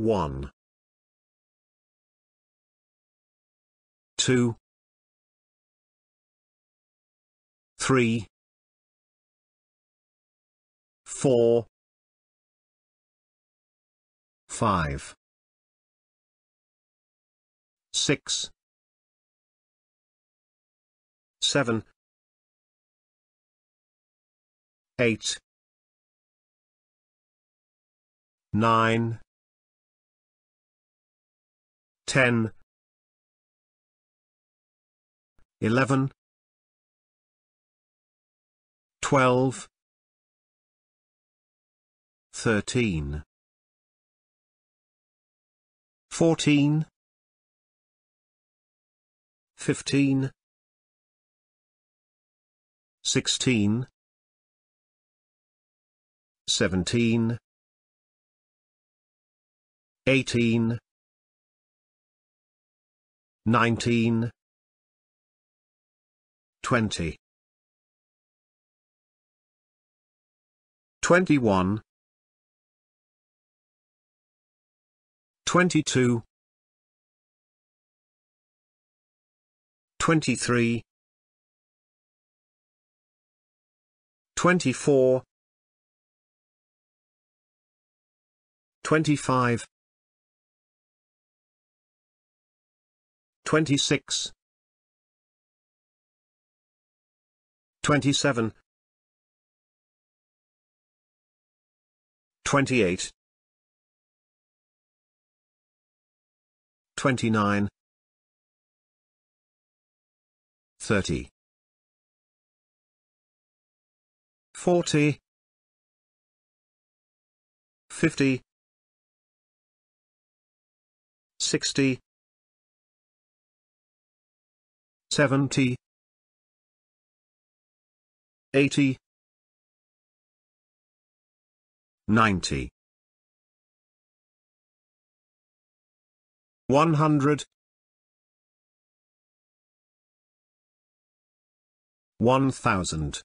1 2 3 4 5 6 7 8 9 10 11 12 13 14 15 16 17 18 19 20 21 22 23 24 25 26 27 28 29 30 40 50 60 70 80 90 100 1000